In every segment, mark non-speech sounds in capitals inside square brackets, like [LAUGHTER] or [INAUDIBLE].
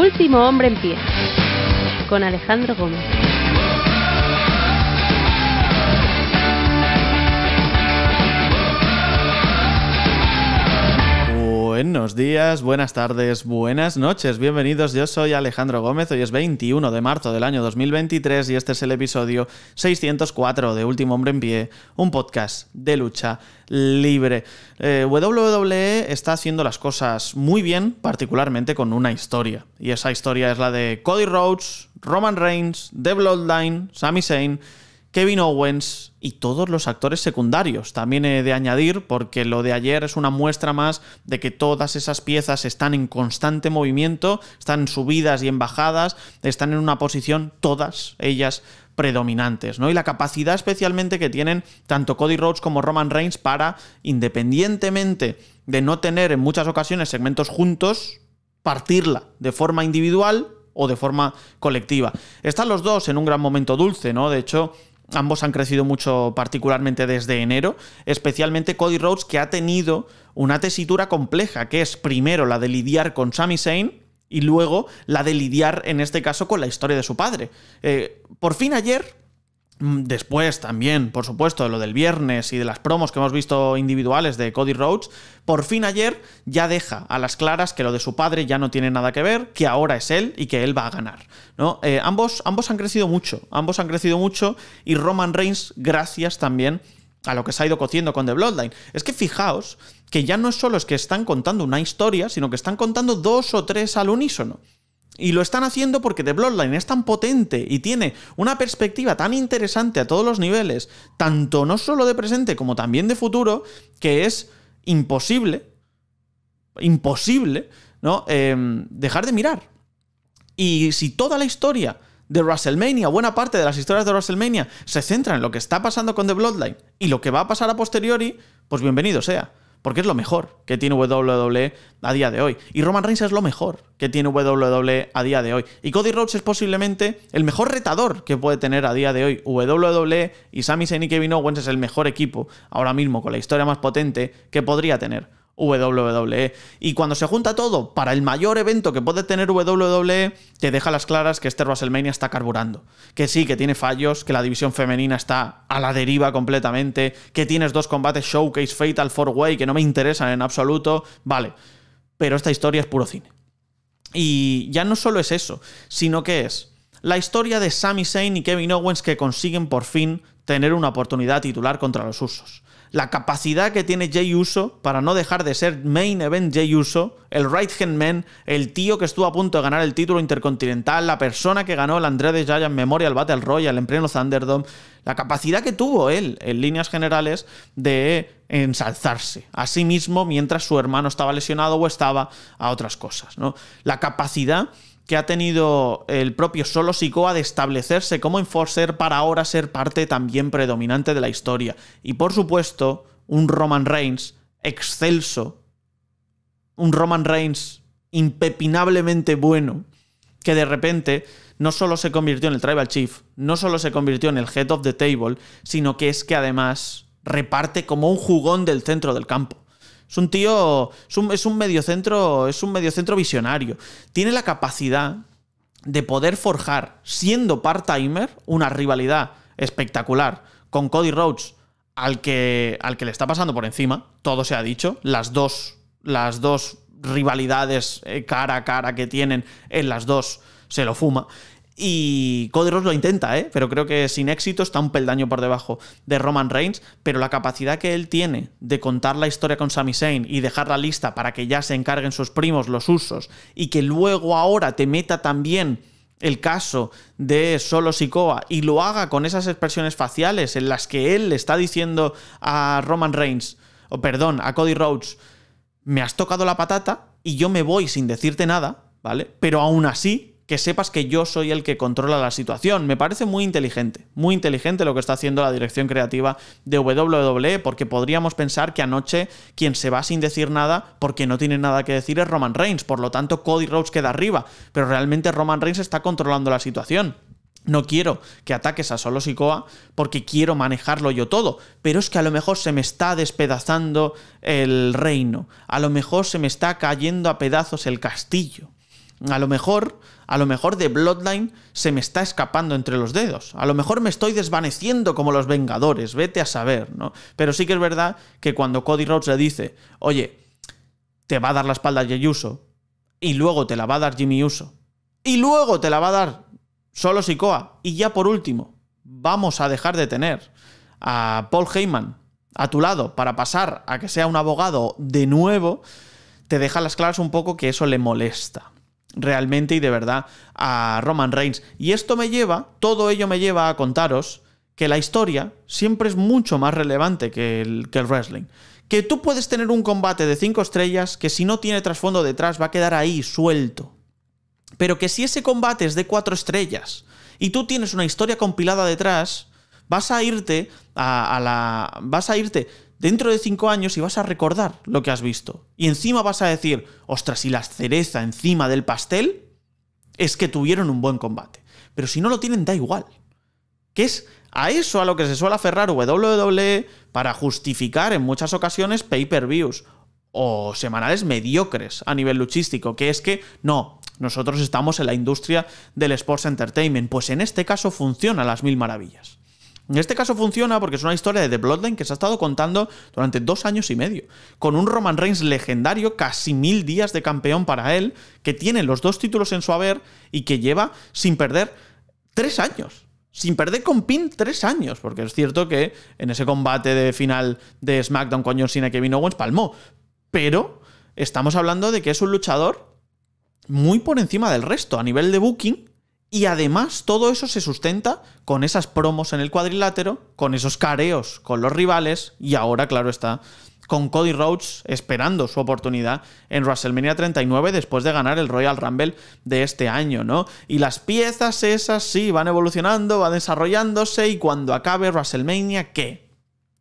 Último hombre en pie, con Alejandro Gómez. Buenos días, buenas tardes, buenas noches, bienvenidos. Yo soy Alejandro Gómez, hoy es 21 de marzo del año 2023 y este es el episodio 604 de Último Hombre en Pie, un podcast de lucha libre. Eh, WWE está haciendo las cosas muy bien, particularmente con una historia. Y esa historia es la de Cody Rhodes, Roman Reigns, The Bloodline, Sami Zayn Kevin Owens y todos los actores secundarios. También he de añadir, porque lo de ayer es una muestra más de que todas esas piezas están en constante movimiento, están subidas y en bajadas, están en una posición todas ellas predominantes, ¿no? Y la capacidad especialmente que tienen tanto Cody Rhodes como Roman Reigns para, independientemente de no tener en muchas ocasiones segmentos juntos, partirla de forma individual o de forma colectiva. Están los dos en un gran momento dulce, ¿no? De hecho, Ambos han crecido mucho, particularmente desde enero, especialmente Cody Rhodes, que ha tenido una tesitura compleja, que es primero la de lidiar con Sami Zayn y luego la de lidiar, en este caso, con la historia de su padre. Eh, por fin ayer Mm, después también, por supuesto, de lo del viernes y de las promos que hemos visto individuales de Cody Rhodes, por fin ayer ya deja a las claras que lo de su padre ya no tiene nada que ver, que ahora es él y que él va a ganar. ¿no? Eh, ambos, ambos han crecido mucho, ambos han crecido mucho y Roman Reigns, gracias también a lo que se ha ido cociendo con The Bloodline. Es que fijaos que ya no es solo es que están contando una historia, sino que están contando dos o tres al unísono. Y lo están haciendo porque The Bloodline es tan potente y tiene una perspectiva tan interesante a todos los niveles, tanto no solo de presente como también de futuro, que es imposible, imposible, ¿no? Em, dejar de mirar. Y si toda la historia de WrestleMania, buena parte de las historias de WrestleMania, se centra en lo que está pasando con The Bloodline y lo que va a pasar a posteriori, pues bienvenido sea porque es lo mejor que tiene WWE a día de hoy. Y Roman Reigns es lo mejor que tiene WWE a día de hoy. Y Cody Rhodes es posiblemente el mejor retador que puede tener a día de hoy. WWE y Sami Zayn y Kevin Owens es el mejor equipo ahora mismo con la historia más potente que podría tener WWE. Y cuando se junta todo para el mayor evento que puede tener WWE, te deja las claras que este WrestleMania está carburando. Que sí, que tiene fallos, que la división femenina está a la deriva completamente, que tienes dos combates showcase fatal four way que no me interesan en absoluto. Vale, pero esta historia es puro cine. Y ya no solo es eso, sino que es la historia de Sami Zayn y Kevin Owens que consiguen por fin tener una oportunidad titular contra los usos la capacidad que tiene Jay Uso para no dejar de ser main event Jay Uso, el right hand man, el tío que estuvo a punto de ganar el título intercontinental, la persona que ganó el Andrea de Giant Memorial Battle Royal en pleno Thunderdome, la capacidad que tuvo él en líneas generales de ensalzarse a sí mismo mientras su hermano estaba lesionado o estaba a otras cosas, ¿no? La capacidad que ha tenido el propio Solo Sikoa de establecerse como enforcer para ahora ser parte también predominante de la historia. Y por supuesto, un Roman Reigns excelso, un Roman Reigns impepinablemente bueno, que de repente no solo se convirtió en el Tribal Chief, no solo se convirtió en el Head of the Table, sino que es que además reparte como un jugón del centro del campo. Es un tío, es un, mediocentro, es un mediocentro visionario. Tiene la capacidad de poder forjar, siendo part-timer, una rivalidad espectacular con Cody Rhodes, al que, al que le está pasando por encima, todo se ha dicho, las dos, las dos rivalidades eh, cara a cara que tienen en eh, las dos se lo fuma. Y Cody Rhodes lo intenta, ¿eh? pero creo que sin éxito está un peldaño por debajo de Roman Reigns. Pero la capacidad que él tiene de contar la historia con Sami Zayn y dejarla lista para que ya se encarguen sus primos, los usos, y que luego ahora te meta también el caso de Solo Sikoa y lo haga con esas expresiones faciales en las que él le está diciendo a Roman Reigns, o perdón, a Cody Rhodes, me has tocado la patata y yo me voy sin decirte nada, ¿vale? Pero aún así que sepas que yo soy el que controla la situación. Me parece muy inteligente, muy inteligente lo que está haciendo la dirección creativa de WWE, porque podríamos pensar que anoche quien se va sin decir nada, porque no tiene nada que decir, es Roman Reigns. Por lo tanto, Cody Rhodes queda arriba, pero realmente Roman Reigns está controlando la situación. No quiero que ataques a Solo Sikoa porque quiero manejarlo yo todo, pero es que a lo mejor se me está despedazando el reino, a lo mejor se me está cayendo a pedazos el castillo. A lo mejor, a lo mejor de Bloodline se me está escapando entre los dedos. A lo mejor me estoy desvaneciendo como los Vengadores, vete a saber, ¿no? Pero sí que es verdad que cuando Cody Rhodes le dice, oye, te va a dar la espalda Jey Uso, y luego te la va a dar Jimmy Uso, y luego te la va a dar Solo Sikoa, y ya por último, vamos a dejar de tener a Paul Heyman a tu lado para pasar a que sea un abogado de nuevo, te deja las claras un poco que eso le molesta realmente y de verdad a Roman Reigns. Y esto me lleva, todo ello me lleva a contaros que la historia siempre es mucho más relevante que el, que el wrestling. Que tú puedes tener un combate de 5 estrellas que si no tiene trasfondo detrás va a quedar ahí suelto. Pero que si ese combate es de 4 estrellas y tú tienes una historia compilada detrás, vas a irte a, a la... vas a irte dentro de cinco años y vas a recordar lo que has visto. Y encima vas a decir, ostras, si la cereza encima del pastel es que tuvieron un buen combate. Pero si no lo tienen, da igual. Que es a eso a lo que se suele aferrar WWE para justificar en muchas ocasiones pay-per-views o semanales mediocres a nivel luchístico, que es que no, nosotros estamos en la industria del sports entertainment, pues en este caso funciona a las mil maravillas. En este caso funciona porque es una historia de The Bloodline que se ha estado contando durante dos años y medio, con un Roman Reigns legendario, casi mil días de campeón para él, que tiene los dos títulos en su haber y que lleva sin perder tres años. Sin perder con Pin tres años, porque es cierto que en ese combate de final de SmackDown con John Cena que Kevin Owens palmó. Pero estamos hablando de que es un luchador muy por encima del resto a nivel de booking y además todo eso se sustenta con esas promos en el cuadrilátero, con esos careos con los rivales y ahora, claro está, con Cody Rhodes esperando su oportunidad en WrestleMania 39 después de ganar el Royal Rumble de este año, ¿no? Y las piezas esas sí van evolucionando, van desarrollándose y cuando acabe WrestleMania, ¿qué?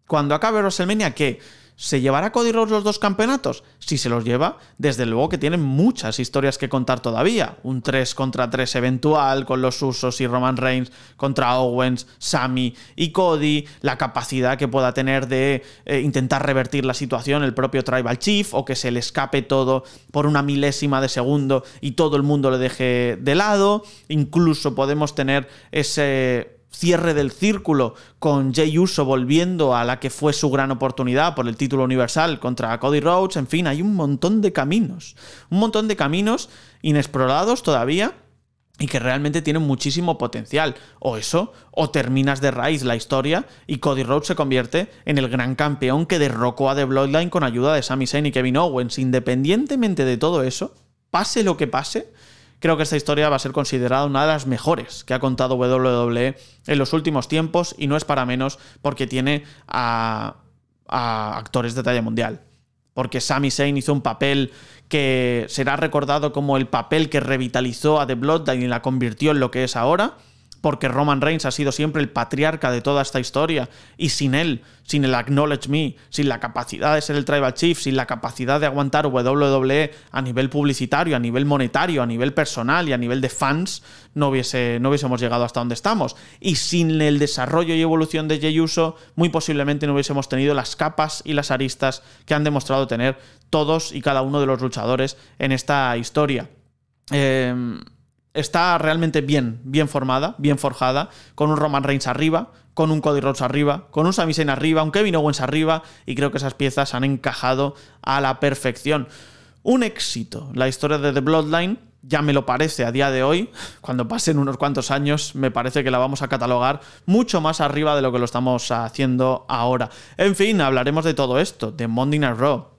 Cuando acabe WrestleMania, ¿qué? ¿Se llevará Cody Rhodes los dos campeonatos? Si se los lleva, desde luego que tienen muchas historias que contar todavía. Un 3 contra 3 eventual con los Usos y Roman Reigns contra Owens, Sami y Cody, la capacidad que pueda tener de eh, intentar revertir la situación el propio Tribal Chief o que se le escape todo por una milésima de segundo y todo el mundo le deje de lado. Incluso podemos tener ese cierre del círculo con Jay Uso volviendo a la que fue su gran oportunidad por el título universal contra Cody Rhodes, en fin, hay un montón de caminos, un montón de caminos inexplorados todavía y que realmente tienen muchísimo potencial. O eso, o terminas de raíz la historia y Cody Rhodes se convierte en el gran campeón que derrocó a The Bloodline con ayuda de Sami Zayn y Kevin Owens. Independientemente de todo eso, pase lo que pase, Creo que esta historia va a ser considerada una de las mejores que ha contado WWE en los últimos tiempos y no es para menos porque tiene a, actores de talla mundial. Porque Sami Zayn hizo un papel que será recordado como el papel que revitalizó a The Bloodline y la convirtió en lo que es ahora porque Roman Reigns ha sido siempre el patriarca de toda esta historia, y sin él, sin el Acknowledge Me, sin la capacidad de ser el Tribal Chief, sin la capacidad de aguantar WWE a nivel publicitario, a nivel monetario, a nivel personal y a nivel de fans, no, hubiese, no hubiésemos llegado hasta donde estamos. Y sin el desarrollo y evolución de Jey Uso, muy posiblemente no hubiésemos tenido las capas y las aristas que han demostrado tener todos y cada uno de los luchadores en esta historia. Eh, está realmente bien, bien formada, bien forjada, con un Roman Reigns arriba, con un Cody Rhodes arriba, con un Sami Zayn arriba, un Kevin Owens arriba, y creo que esas piezas han encajado a la perfección. Un éxito, la historia de The Bloodline, ya me lo parece a día de hoy, cuando pasen unos cuantos años, me parece que la vamos a catalogar mucho más arriba de lo que lo estamos haciendo ahora. En fin, hablaremos de todo esto, de Monday Night Raw,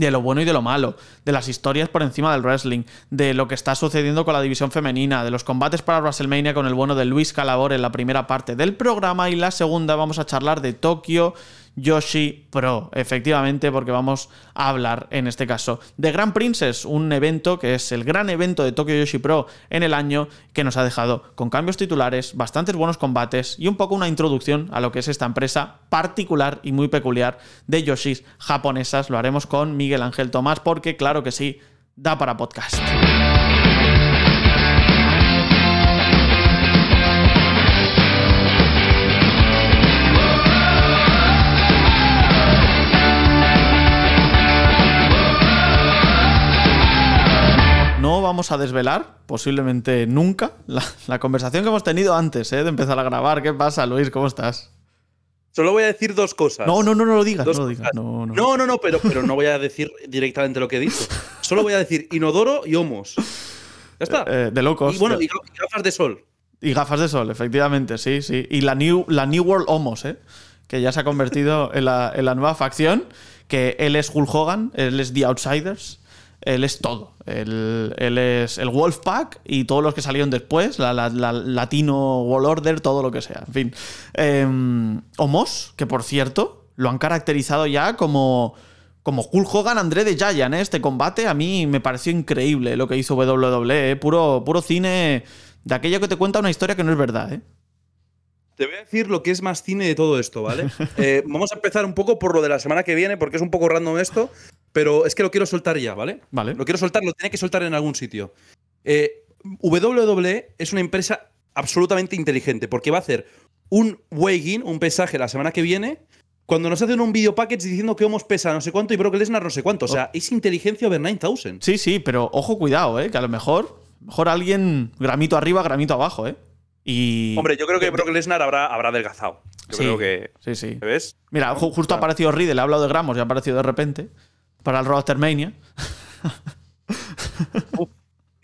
de lo bueno y de lo malo, de las historias por encima del wrestling, de lo que está sucediendo con la división femenina, de los combates para WrestleMania con el bueno de Luis Calabor en la primera parte del programa y la segunda vamos a charlar de Tokio Yoshi Pro, efectivamente, porque vamos a hablar en este caso de Grand Princess, un evento que es el gran evento de Tokyo Yoshi Pro en el año que nos ha dejado con cambios titulares, bastantes buenos combates y un poco una introducción a lo que es esta empresa particular y muy peculiar de Yoshis japonesas. Lo haremos con Miguel Ángel Tomás porque claro que sí, da para podcast. vamos a desvelar, posiblemente nunca, la, conversación que hemos tenido antes eh, de empezar a grabar. ¿Qué pasa, Luis? ¿Cómo estás? Solo voy a decir dos cosas. No, no, no, no lo digas. No, no, no. pero, pero, no voy a decir directamente lo que he dicho. Solo voy a decir inodoro y homos. Ya está. Eh, eh, de locos. Y bueno, gafas de sol. Y gafas de sol, efectivamente, sí, sí. Y la New, la New World Homos, que ya se ha convertido en la, en la nueva facción, que él es Hulk Hogan, él es The Outsiders, él es todo. Él, es el Wolfpack y todos los que salieron después, la, Latino Wall Order, todo lo que sea. En fin. Eh, que por cierto, lo han caracterizado ya como. Como Hulk Hogan, André de Giant, ¿eh? este combate a mí me pareció increíble lo que hizo WWE, ¿eh? puro, puro cine de aquello que te cuenta una historia que no es verdad. ¿eh? Te voy a decir lo que es más cine de todo esto, ¿vale? [LAUGHS] vamos a empezar un poco por lo de la semana que viene, porque es un poco random esto pero es que lo quiero soltar ya, ¿vale? Vale. Lo quiero soltar, lo tiene que soltar en algún sitio. Eh, WWE es una empresa absolutamente inteligente porque va a hacer un weighing, un pesaje la semana que viene, cuando nos hacen un video package diciendo que Homos pesa no sé cuánto y Brock Lesnar no sé cuánto. O sea, oh. es inteligencia over 9000. Sí, sí, pero ojo, cuidado, ¿eh? Que a lo mejor, mejor alguien gramito arriba, gramito abajo, ¿eh? Y... Hombre, yo creo que Brock Lesnar habrá, habrá adelgazado. Yo creo que. Sí, sí. ¿Ves? Mira, justo ha aparecido Riddle, ha hablado de gramos y ha aparecido de repente para el Rostermania. Mania.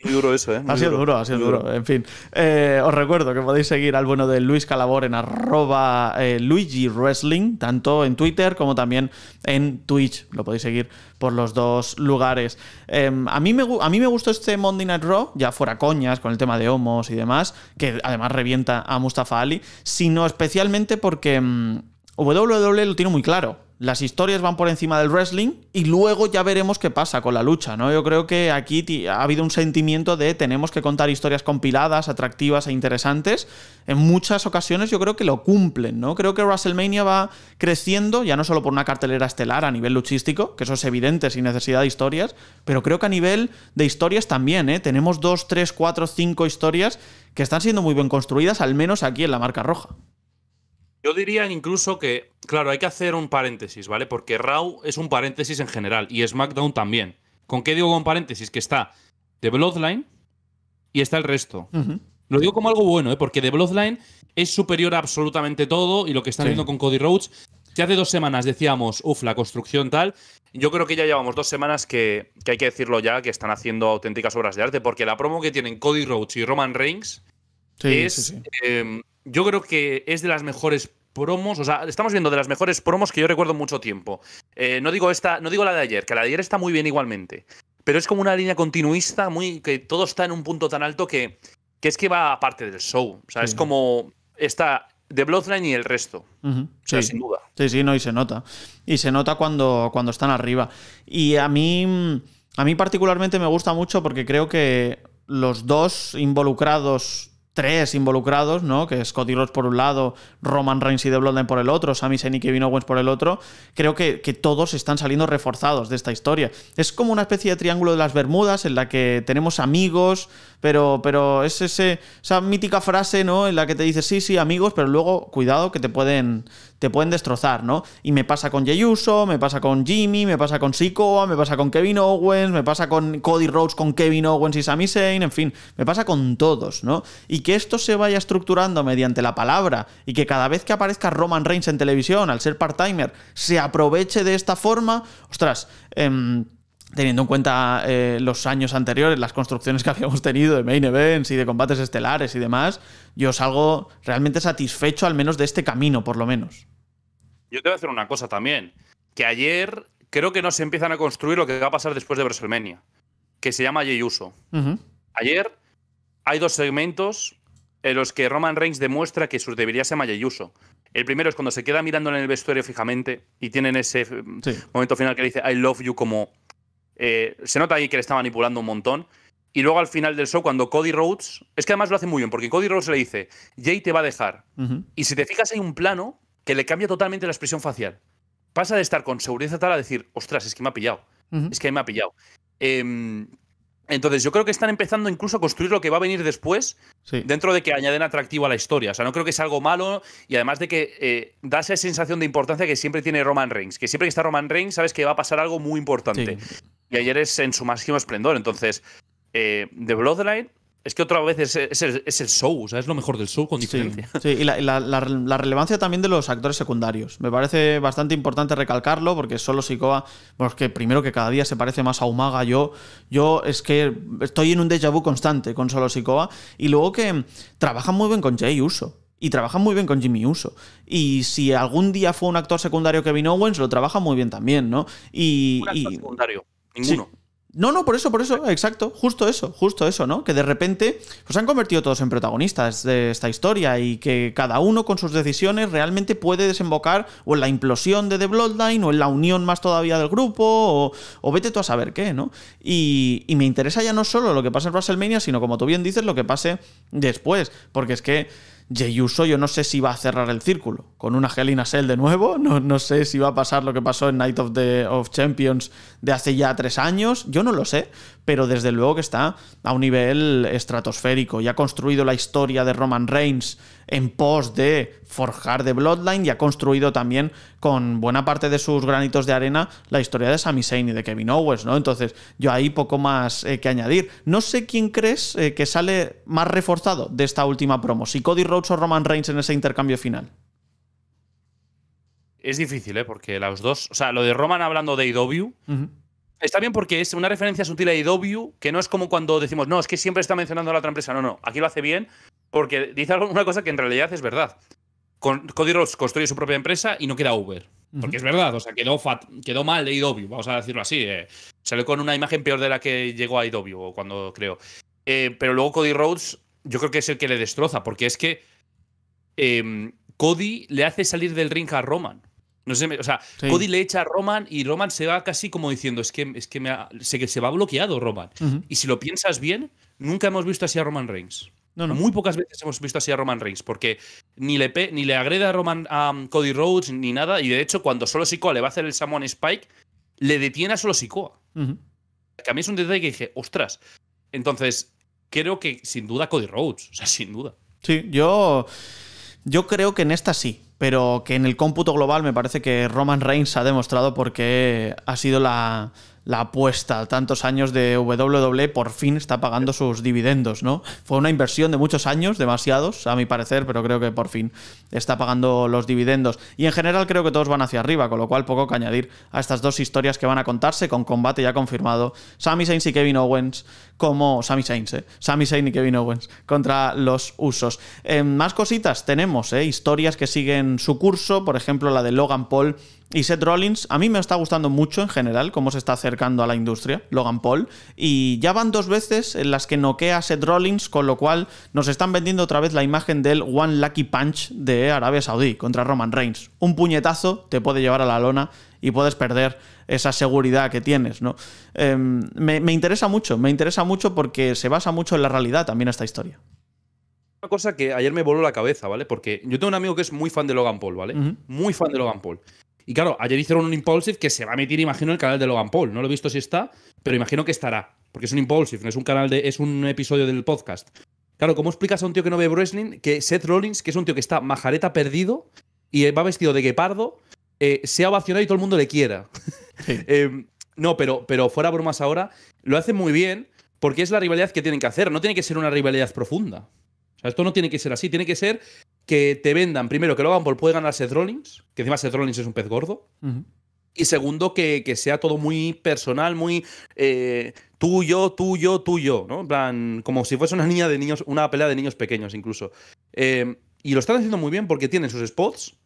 muy duro eso, ¿eh? ha sido duro, ha sido duro. En fin, eh, os recuerdo que podéis seguir al bueno de Luis Calabor en arroba eh, Luigi Wrestling, tanto en Twitter como también en Twitch. Lo podéis seguir por los dos lugares. Em, a, mí me, a mí me gustó este Monday Night Raw, ya fuera coñas, con el tema de homos y demás, que además revienta a Mustafa Ali, sino especialmente porque em, WWE lo tiene muy claro las historias van por encima del wrestling y luego ya veremos qué pasa con la lucha, ¿no? Yo creo que aquí ha habido un sentimiento de tenemos que contar historias compiladas, atractivas e interesantes. En muchas ocasiones yo creo que lo cumplen, ¿no? Creo que WrestleMania va creciendo, ya no solo por una cartelera estelar a nivel luchístico, que eso es evidente sin necesidad de historias, pero creo que a nivel de historias también, ¿eh? Tenemos dos, tres, cuatro, cinco historias que están siendo muy bien construidas, al menos aquí en la marca roja. Yo diría incluso que, claro, hay que hacer un paréntesis, ¿vale? Porque Raw es un paréntesis en general y SmackDown también. ¿Con qué digo con paréntesis? Que está The Bloodline y está el resto. Lo digo como algo bueno, ¿eh? porque The Bloodline es superior a absolutamente todo y lo que están haciendo viendo con Cody Rhodes. Ya hace dos semanas decíamos, uff, la construcción tal. Yo creo que ya llevamos dos semanas que, hay que decirlo ya, que están haciendo auténticas obras de arte, porque la promo que tienen Cody Rhodes y Roman Reigns es em, yo creo que es de las mejores promos, o sea, estamos viendo de las mejores promos que yo recuerdo mucho tiempo. Eh, no digo esta, no digo la de ayer, que la de ayer está muy bien igualmente, pero es como una línea continuista muy que todo está en un punto tan alto que, que es que va aparte del show, o sea, es como está The Bloodline y el resto. sí. sin duda. Sí, sí, no, y se nota. Y se nota cuando, cuando están arriba. Y a mí, a mí particularmente me gusta mucho porque creo que los dos involucrados tres involucrados, ¿no? Que es Ross por un lado, Roman Reigns y The Bloodline por el otro, Sami Zayn y Kevin Owens por el otro, creo que, que, todos están saliendo reforzados de esta historia. Es como una especie de triángulo de las Bermudas en la que tenemos amigos, pero, pero es ese, esa mítica frase, ¿no? En la que te dices, sí, sí, amigos, pero luego, cuidado, que te pueden, te pueden destrozar, ¿no? Y me pasa con Jeyuso, me pasa con Jimmy, me pasa con Sikoa, me pasa con Kevin Owens, me pasa con Cody Rhodes, con Kevin Owens y Sami Zayn, en fin, me pasa con todos, ¿no? Y que esto se vaya estructurando mediante la palabra y que cada vez que aparezca Roman Reigns en televisión, al ser part-timer, se aproveche de esta forma, ostras, eh, teniendo en cuenta eh, los años anteriores, las construcciones que [LAUGHS] habíamos tenido de main events y de combates estelares y demás, yo salgo realmente satisfecho al menos de este camino, por lo menos. Yo te voy a hacer una cosa también, que ayer creo que no se empiezan a construir lo que va a pasar después de WrestleMania, que se llama Jey Uso. Ayer hay dos segmentos en los que Roman Reigns demuestra que sus debería se El primero es cuando se queda mirando en el vestuario fijamente y tienen ese momento final que dice I love you como eh, se nota ahí que le está manipulando un montón. Y luego al final del show, cuando Cody Rhodes. Es que además lo hace muy bien, porque Cody Rhodes le dice: Jay te va a dejar. Y si te fijas, hay un plano que le cambia totalmente la expresión facial. Pasa de estar con seguridad tal a decir: Ostras, es que me ha pillado. Es que me ha pillado. Eh, entonces, yo creo que están empezando incluso a construir lo que va a venir después, dentro de que añaden atractivo a la historia. O sea, no creo que sea algo malo y además de que eh, da esa sensación de importancia que siempre tiene Roman Reigns. Que siempre que está Roman Reigns, sabes que va a pasar algo muy importante. Y ayer es en su máximo esplendor. Entonces, eh, The Bloodline es que otra vez es, el, show, o sea, es lo mejor del show con diferencia. Sí, y la, relevancia también de los actores secundarios. Me parece bastante importante recalcarlo porque solo Sikoa, bueno, que primero que cada día se parece más a Umaga. Yo, yo es que estoy en un déjà vu constante con solo Sikoa. Y luego que trabajan muy bien con Jay Uso. Y trabajan muy bien con Jimmy Uso. Y si algún día fue un actor secundario Kevin Owens, lo trabaja muy bien también, ¿no? Y, secundario, ninguno. No, no, por eso, por eso, exacto, justo eso, justo eso, ¿no? Que de repente pues han convertido todos en protagonistas de esta historia y que cada uno con sus decisiones realmente puede desembocar o en la implosión de The Bloodline o en la unión más todavía del grupo o, vete tú a saber qué, ¿no? Y, y, me interesa ya no solo lo que pasa en WrestleMania, sino como tú bien dices, lo que pase después, porque es que Jey Uso yo no sé si va a cerrar el círculo con una Helena Sell de nuevo, no, sé si va a pasar lo que pasó en Night of, the, of Champions de hace ya tres años, yo no lo sé, pero desde luego que está a un nivel estratosférico y ha construido la historia de Roman Reigns en pos de forjar de Bloodline y ha construido también con buena parte de sus granitos de arena la historia de Sami Zayn y de Kevin Owens, ¿no? Entonces, yo ahí poco más eh, que añadir. No sé quién crees eh, que sale más reforzado de esta última promo, si Cody Rhodes o Roman Reigns en ese intercambio final. Es difícil, ¿eh? Porque los dos, o sea, lo de Roman hablando de IW, e Está bien porque es una referencia sutil a IW, e que no es como cuando decimos, no, es que siempre está mencionando a la otra empresa. No, no, aquí lo hace bien porque dice una cosa que en realidad es verdad. Cody Rhodes construye su propia empresa y no queda Uber. Porque es verdad, o sea, quedó, quedó mal de IW, vamos a decirlo así. Eh. Salió con una imagen peor de la que llegó a IW cuando creo. Eh, pero luego Cody Rhodes, yo creo que es el que le destroza, porque es que em, Cody le hace salir del ring a Roman. No sé, o sea, Cody le echa a Roman y Roman se va casi como diciendo, es que, es que sé que se va bloqueado Roman. Y si lo piensas bien, nunca hemos visto así a Roman Reigns. No, no. Muy pocas veces hemos visto así a Roman Reigns, porque ni le, pe ni le agreda a, Roman, um, Cody Rhodes ni nada, y de hecho cuando solo Sikoa le va a hacer el Samoan Spike, le detiene a solo Sikoa. Que a mí es un detalle que dije, ostras. Entonces, creo que sin duda Cody Rhodes, o sea, sin duda. Sí, yo, yo creo que en esta sí, pero que en el cómputo global me parece que Roman Reigns ha demostrado porque ha sido la, la apuesta, tantos años de WWE, por fin está pagando sus dividendos, ¿no? Fue una inversión de muchos años, demasiados, a mi parecer, pero creo que por fin está pagando los dividendos. Y en general creo que todos van hacia arriba, con lo cual poco que añadir a estas dos historias que van a contarse con combate ya confirmado. Sami Sainz y Kevin Owens como Sami Zayn, ¿eh? Sami y Kevin Owens contra los usos. Eh, más cositas tenemos, ¿eh? Historias que siguen su curso, por ejemplo la de Logan Paul y Seth Rollins, a mí me está gustando mucho en general cómo se está acercando a la industria, Logan Paul. Y ya van dos veces en las que noquea a Seth Rollins, con lo cual nos están vendiendo otra vez la imagen del One Lucky Punch de Arabia Saudí contra Roman Reigns. Un puñetazo te puede llevar a la lona y puedes perder esa seguridad que tienes, ¿no? Em, me, interesa mucho, me interesa mucho porque se basa mucho en la realidad también esta historia una cosa que ayer me voló la cabeza, ¿vale? Porque yo tengo un amigo que es muy fan de Logan Paul, ¿vale? Muy fan de Logan Paul. Y claro, ayer hicieron un impulsive que se va a meter imagino, el canal de Logan Paul. No lo he visto si está, pero imagino que estará. Porque es un impulsive, no es un canal de. es un episodio del podcast. Claro, ¿cómo explicas a un tío que no ve wrestling que Seth Rollins, que es un tío que está majareta perdido y eh, va vestido de guepardo, eh, sea ovacionado y todo el mundo le quiera? [LAUGHS] Eh, no, pero, pero fuera bromas ahora, lo hacen muy bien porque es la rivalidad que tienen que hacer. No tiene que ser una rivalidad profunda. O sea, esto no tiene que ser así. Tiene que ser que te vendan, primero, que hagan Paul puede ganar a Seth Rollins, que encima Seth Rollins es un pez gordo. Y segundo, que, sea todo muy personal, muy eh, tuyo, tuyo, tuyo, ¿no? En plan, como si fuese una niña de niños, una pelea de niños pequeños incluso. Em, y lo están haciendo muy bien porque tienen sus spots,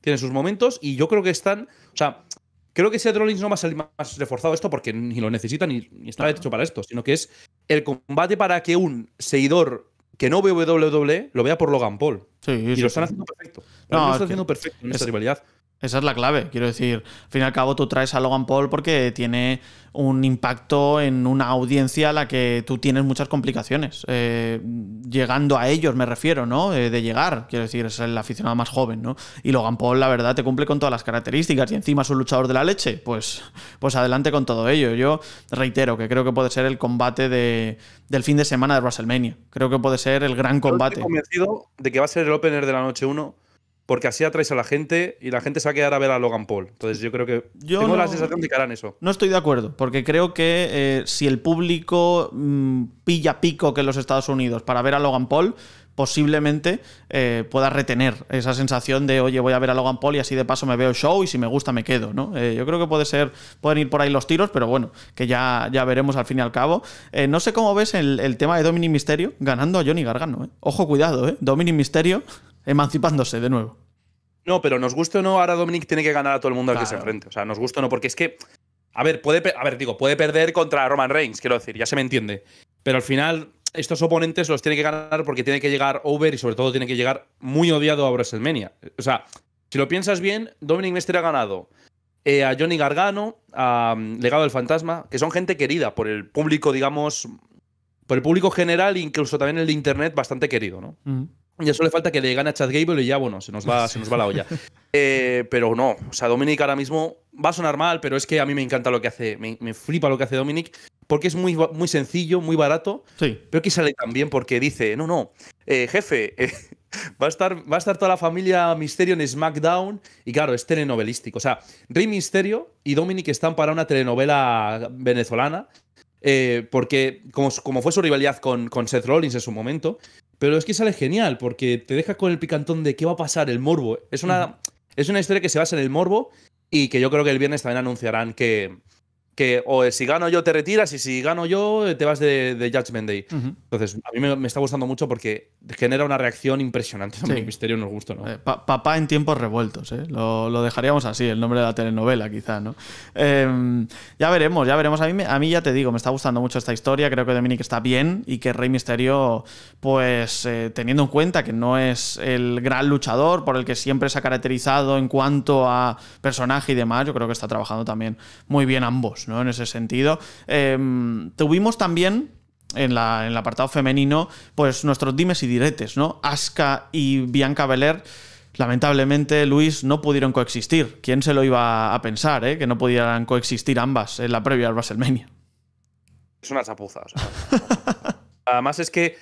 tienen sus momentos, y yo creo que están. O sea, creo que Seth Rollins no va a salir más reforzado esto porque ni lo necesita ni, está hecho para esto, sino que es el combate para que un seguidor que no veo WWE lo vea por Logan Paul. y lo están haciendo perfecto. lo están haciendo perfecto en esa rivalidad. Esa es la clave. Quiero decir, al fin y al cabo tú traes a Logan Paul porque tiene un impacto en una audiencia a la que tú tienes muchas complicaciones. Eh, llegando a ellos, me refiero, ¿no? Eh, de llegar. Quiero decir, es el aficionado más joven, ¿no? Y Logan Paul, la verdad, te cumple con todas las características y encima es un luchador de la leche. Pues, pues adelante con todo ello. Yo reitero que creo que puede ser el combate del fin de semana de WrestleMania. Creo que puede ser el gran combate. estoy convencido de que va a ser el opener de la noche 1 porque así atraes a la gente y la gente se va a quedar a ver a Logan Paul. Entonces yo creo que yo tengo no, la sensación de que harán eso. No estoy de acuerdo, porque creo que eh, si el público mm, pilla pico que en los Estados Unidos para ver a Logan Paul, posiblemente eh, pueda retener esa sensación de, oye, voy a ver a Logan Paul y así de paso me veo el show y si me gusta me quedo, ¿no? Eh, yo creo que puede ser, pueden ir por ahí los tiros, pero bueno, que ya, veremos al fin y al cabo. no sé cómo ves el, tema de Dominic Misterio ganando a Johnny Gargano, Ojo, cuidado, ¿eh? Dominic Misterio emancipándose de nuevo. No, pero nos gusta o no, ahora Dominic tiene que ganar a todo el mundo al que se enfrente. O sea, nos gusta o no, porque es que. A ver, puede, ver, digo, puede perder contra Roman Reigns, quiero decir, ya se me entiende. Pero al final, estos oponentes los tiene que ganar porque tiene que llegar over y sobre todo tiene que llegar muy odiado a WrestleMania. O sea, si lo piensas bien, Dominic Mestre ha ganado eh, a Johnny Gargano, a mm, Legado del Fantasma, que son gente querida por el público, digamos, por el público general, e incluso también el de internet, bastante querido, ¿no? Ya solo le falta que le gane a Chad Gable y ya, bueno, se nos va, se nos va la olla. [LAUGHS] Eh, pero no, o sea, Dominic ahora mismo va a sonar mal, pero es que a mí me encanta lo que hace, me, flipa lo que hace Dominic, porque es muy, muy sencillo, muy barato, sí. pero que sale también porque dice, no, no, eh, jefe, eh, [LAUGHS] va, a estar, va a estar toda la familia Misterio en SmackDown, y claro, es telenovelístico, o sea, Rey Misterio y Dominic están para una telenovela venezolana, porque como, como, fue su rivalidad con, con, Seth Rollins en su momento, pero es que sale genial, porque te deja con el picantón de qué va a pasar, el morbo. Es una, es una historia que se basa en el morbo y que yo creo que el viernes también anunciarán que, que o si gano yo te retiras y si gano yo eh, te vas de, Judgment Day. Entonces, a mí me, está gustando mucho porque genera una reacción impresionante. Sí. misterio nos gusta, ¿no? Eh, papá en tiempos revueltos, ¿eh? Lo, dejaríamos así, el nombre de la telenovela, quizá, ¿no? Em, ya veremos, ya veremos. A mí, a mí ya te digo, me está gustando mucho esta historia. Creo que Dominic está bien y que Rey Misterio, pues teniendo en cuenta que no es el gran luchador por el que siempre se ha caracterizado en cuanto a personaje y demás, yo creo que está trabajando también muy bien ambos. En ese sentido. Em, tuvimos también en, la, en, el apartado femenino, pues nuestros dimes y diretes, ¿no? Aska y Bianca Belair, lamentablemente, Luis, no pudieron coexistir. ¿Quién se lo iba a pensar, eh? Que no pudieran coexistir ambas en la previa al WrestleMania. Es una chapuza, [LAUGHS] Además es que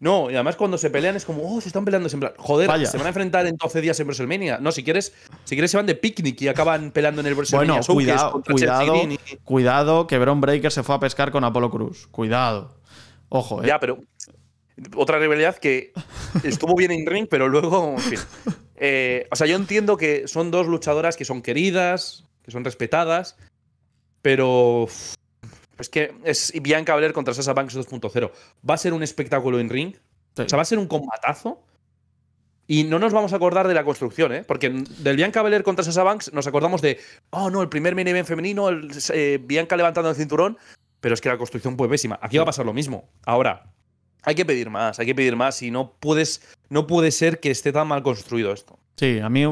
no, y además cuando se pelean es como, oh, se están peleando. en joder, se van a enfrentar en 12 días en WrestleMania. No, si quieres, si quieres se van de picnic y acaban peleando en el WrestleMania. Bueno, cuidado, cuidado, cuidado, que Bron Breaker se fue a pescar con Apolo Cruz. Cuidado. Ojo, eh. Ya, pero otra rivalidad que estuvo bien en ring, pero luego, eh, o sea, yo entiendo que son dos luchadoras que son queridas, que son respetadas, pero es que es Bianca Belair contra Sasha Banks 2.0. Va a ser un espectáculo en ring. O sea, va a ser un combatazo. Y no nos vamos a acordar de la construcción, ¿eh? Porque del Bianca Belair contra Sasha Banks nos acordamos de, oh no, el primer main event femenino, el, eh, Bianca levantando el cinturón, pero es que la construcción fue pésima. Aquí va a pasar lo mismo. Ahora, hay que pedir más, hay que pedir más y no puedes, no puede ser que esté tan mal construido esto. Sí, a mí,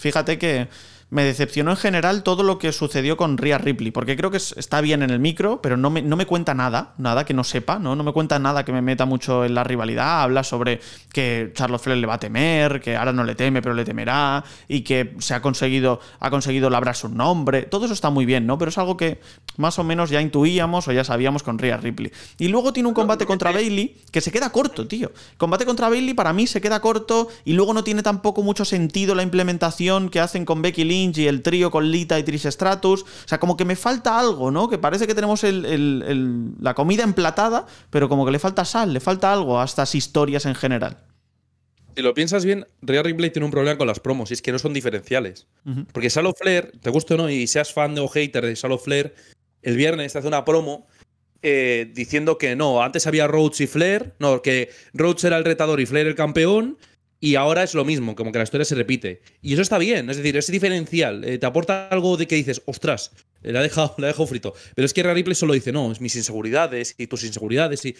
fíjate que me decepcionó en general todo lo que sucedió con Rhea Ripley, porque creo que está bien en el micro, pero no me, cuenta nada, nada que no sepa, ¿no? No me cuenta nada que me meta mucho en la rivalidad, habla sobre que Charlotte Flair le va a temer, que ahora no le teme, pero le temerá, y que se ha conseguido, ha conseguido labrar su nombre, todo eso está muy bien, ¿no? Pero es algo que más o menos ya intuíamos o ya sabíamos con Rhea Ripley. Y luego tiene un combate contra Bailey que se queda corto, tío. Combate contra Bailey para mí se queda corto y luego no tiene tampoco mucho sentido la implementación que hacen con Becky Lynch y el trío con Lita y Trish Stratus. O sea, como que me falta algo, ¿no? Que parece que tenemos la comida emplatada, pero como que le falta sal, le falta algo a estas historias en general. Si lo piensas bien, Real Ripley tiene un problema con las promos y es que no son diferenciales. Porque Salo Flair, te gusta o no, y seas fan o hater de Salo Flair, el viernes te hace una promo eh, diciendo que no, antes había Roach y Flair, no, que Roach era el retador y Flair el campeón, y ahora es lo mismo, como que la historia se repite. Y eso está bien, es decir, es diferencial. Eh, te aporta algo de que dices, ostras, le eh, la ha dejado, [LAUGHS] la frito. Pero es que Ripley solo dice, no, es mis inseguridades y tus inseguridades y.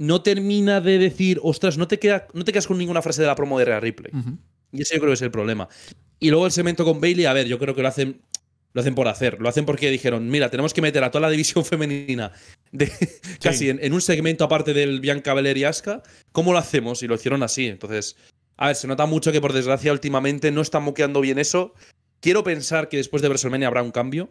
No termina de decir, ostras, no te, queda, no quedas con ninguna frase de la promo de Real Ripley. Y ese yo creo que es el problema. Y luego el segmento con Bailey, a ver, yo creo que lo hacen lo hacen por hacer. Lo hacen porque dijeron, mira, tenemos que meter a toda la división [LAUGHS] femenina casi en, un segmento aparte del Bianca Belair y Asuka. ¿Cómo lo hacemos? Y lo hicieron así. Entonces, a ver, se nota mucho que por desgracia últimamente no está moqueando bien eso. Quiero pensar que después de WrestleMania habrá un cambio.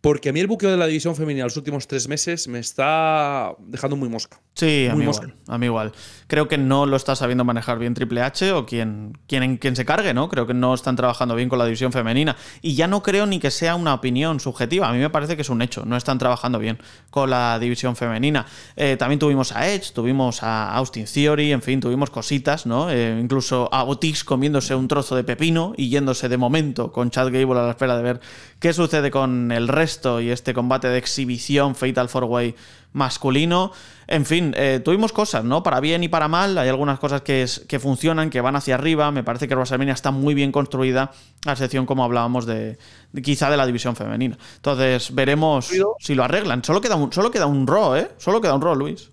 Porque a mí el buqueo de la división femenina los últimos tres meses me está dejando muy mosca. Sí, a, mí Igual, a mí igual. Creo que no lo está sabiendo manejar bien Triple H o quien, quien se cargue, ¿no? Creo que no están trabajando bien con la división femenina. Y ya no creo ni que sea una opinión subjetiva. A mí me parece que es un hecho. No están trabajando bien con la división femenina. Eh, también tuvimos a Edge, tuvimos a Austin Theory, en fin, tuvimos cositas, ¿no? Eh, incluso a Botix comiéndose un trozo de pepino y yéndose de momento con Chad Gable a la espera de ver qué sucede con el resto esto y este combate de exhibición Fatal Four Way masculino. En fin, eh, tuvimos cosas, ¿no? Para bien y para mal. Hay algunas cosas que, funcionan, que van hacia arriba. Me parece que WrestleMania está muy bien construida, a excepción, como hablábamos, de, quizá de la división femenina. Entonces, veremos si lo arreglan. Solo queda un, solo queda un ¿eh? Solo queda un Raw, Luis.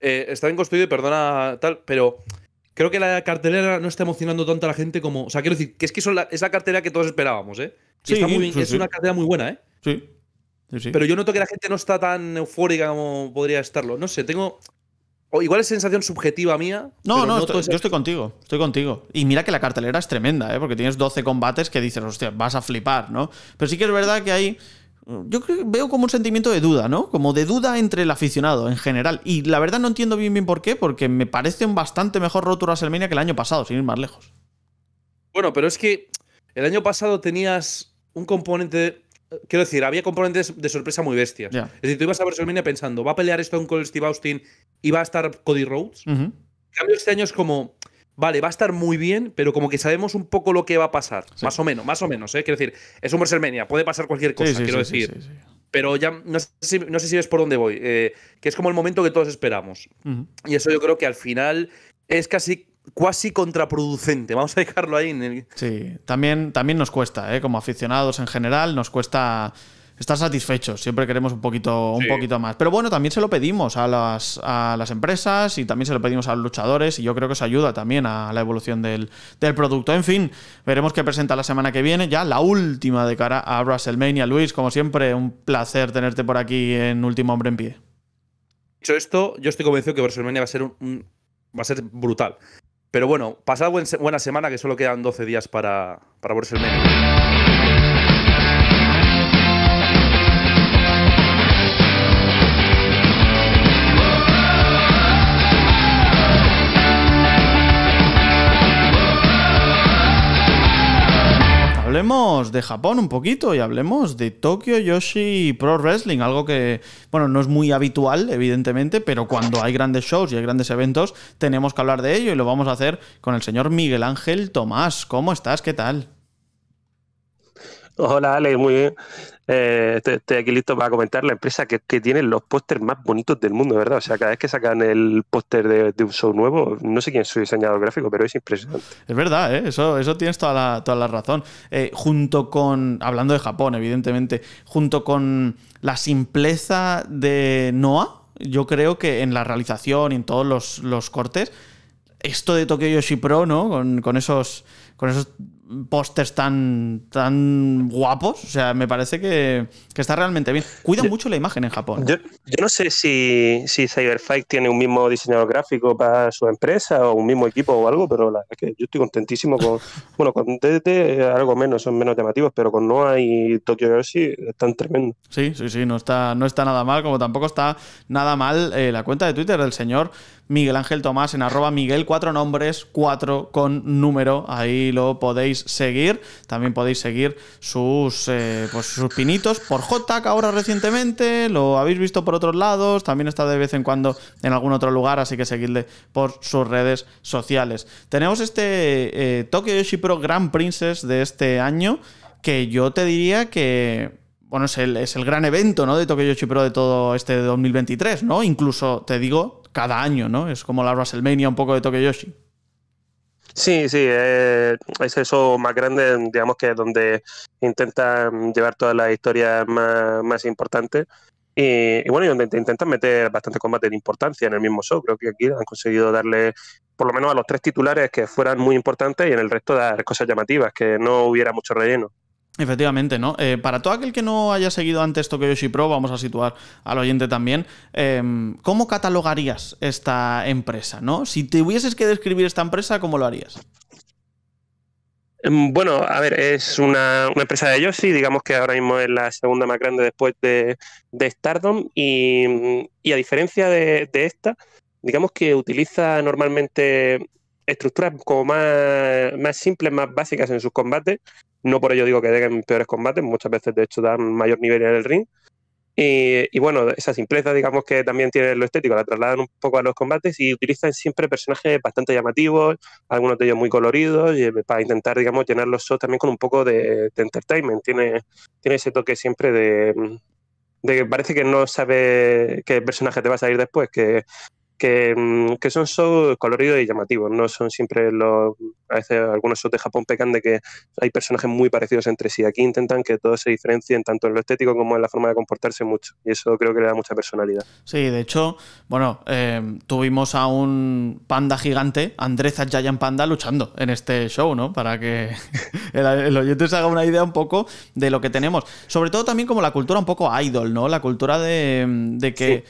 Eh, está bien construido y perdona tal, pero creo que la cartelera no está emocionando tanto a la gente como. O sea, quiero decir, que es que la, es la cartelera que todos esperábamos, ¿eh? es una cartelera muy buena, ¿eh? Sí. sí, Pero yo noto que la gente no está tan eufórica como podría estarlo. No sé, tengo. igual es sensación subjetiva mía. No, no, yo estoy contigo, estoy contigo. Y mira que la cartelera es tremenda, ¿eh? porque tienes 12 combates que dices, hostia, vas a flipar, ¿no? Pero sí que es verdad que hay... Yo creo, veo como un sentimiento de duda, ¿no? Como de duda entre el aficionado en general. Y la verdad no entiendo bien bien por qué, porque me parece un bastante mejor Roto WrestleMania que el año pasado, sin ir más lejos. Bueno, pero es que el año pasado tenías un componente Quiero decir, había componentes de sorpresa muy bestias. Es decir, tú ibas a WrestleMania pensando, ¿va a pelear esto con Steve Austin y va a estar Cody Rhodes? En cambio, este año es como, vale, va a estar muy bien, pero como que sabemos un poco lo que va a pasar. Más o menos, más o menos, ¿eh? Quiero decir, es un WrestleMania, puede pasar cualquier cosa, quiero decir. Pero ya no sé, si, no ves por dónde voy, eh, que es como el momento que todos esperamos. Y eso yo creo que al final es casi cuasi contraproducente. Vamos a dejarlo ahí. Sí, también, también nos cuesta, ¿eh? como aficionados en general, nos cuesta estar satisfechos. Siempre queremos un poquito, un poquito más. Pero bueno, también se lo pedimos a las, empresas y también se lo pedimos a los luchadores y yo creo que eso ayuda también a la evolución del, producto. En fin, veremos qué presenta la semana que viene. Ya la última de cara a WrestleMania. Luis, como siempre, un placer tenerte por aquí en Último Hombre en Pie. Dicho esto, yo estoy convencido que WrestleMania va a ser un va a ser brutal. Pero bueno, pasad buena semana, que solo quedan 12 días para, para mes. de Japón un poquito y hablemos de Tokyo Yoshi Pro Wrestling, algo que, bueno, no es muy habitual, evidentemente, pero cuando hay grandes shows y hay grandes eventos, tenemos que hablar de ello y lo vamos a hacer con el señor Miguel Ángel Tomás. ¿Cómo estás? ¿Qué tal? Hola, Ale, muy bien. Eh, estoy, aquí listo para comentar la empresa que, tiene los pósters más bonitos del mundo, ¿verdad? O sea, cada vez que sacan el póster de, un show nuevo, no sé quién es su diseñador gráfico, pero es impresionante. Es verdad, ¿eh? eso, tienes toda la, toda la razón. Eh, junto con, hablando de Japón, evidentemente, junto con la simpleza de Noah, yo creo que en la realización y en todos los, cortes, esto de Tokyo Yoshi Pro, ¿no? esos con esos pósters tan, tan guapos. O sea, me parece que, está realmente bien. Cuida mucho la imagen en Japón. Yo, ¿eh? no sé si, si Cyberfight tiene un mismo diseñador gráfico para su empresa o un mismo equipo o algo, pero la es que yo estoy contentísimo con. [LAUGHS] bueno, con DDT eh, algo menos, son menos llamativos, pero con Noah y Tokyo Yoshi están tremendo. Sí, sí, sí, no está, no está nada mal, como tampoco está nada mal eh, la cuenta de Twitter del señor Miguel Ángel Tomás en arroba Miguel, cuatro nombres, cuatro con número, ahí lo podéis seguir. También podéis seguir sus, eh, pues, sus pinitos por JTAC ahora recientemente, lo habéis visto por otros lados, también está de vez en cuando en algún otro lugar, así que seguidle por sus redes sociales. Tenemos este eh, Tokyo Yoshi Pro Grand Princess de este año, que yo te diría que bueno, es el, gran evento, ¿no? De Tokyo Yoshi Pro de todo este 2023, ¿no? Incluso, te digo, cada año, ¿no? Es como la WrestleMania un poco de Yoshi. Sí, sí, eh, es eso más grande, digamos que es donde intentan llevar todas las historias más, importantes. Y, bueno, y donde intentan meter bastante combate de importancia en el mismo show. Creo que aquí han conseguido darle, por lo menos a los tres titulares que fueran muy importantes y en el resto dar cosas llamativas, que no hubiera mucho relleno. Efectivamente, ¿no? Eh, para todo aquel que no haya seguido antes Yoshi Pro, vamos a situar al oyente también, em, ¿cómo catalogarías esta empresa, ¿no? Si te hubieses que describir esta empresa, ¿cómo lo harías? Em, bueno, a ver, es una, empresa de Yoshi, digamos que ahora mismo es la segunda más grande después de, Stardom y, a diferencia de, esta, digamos que utiliza normalmente estructuras como más, más simples, más básicas en sus combates no por ello digo que den peores combates, muchas veces de hecho dan mayor nivel en el ring. Y, bueno, esa simpleza, digamos que también tiene lo estético, la trasladan un poco a los combates y utilizan siempre personajes bastante llamativos, algunos de ellos muy coloridos, y, eh, para intentar, digamos, llenar los shows también con un poco de, entertainment. Tiene, tiene ese toque siempre de, que parece que no sabes qué personaje te va a salir después, que Mm, que, son shows coloridos y llamativos, no son siempre los... A veces algunos shows de Japón pecan de que hay personajes muy parecidos entre sí. Aquí intentan que todo se diferencien tanto en lo estético como en la forma de comportarse mucho. Y eso creo que le da mucha personalidad. Sí, de hecho, bueno, eh, tuvimos a un panda gigante, Andrés Giant Panda, luchando en este show, ¿no? Para que [LAUGHS] el, oyente se haga una idea un poco de lo que tenemos. Sobre todo también como la cultura un poco idol, ¿no? La cultura de, que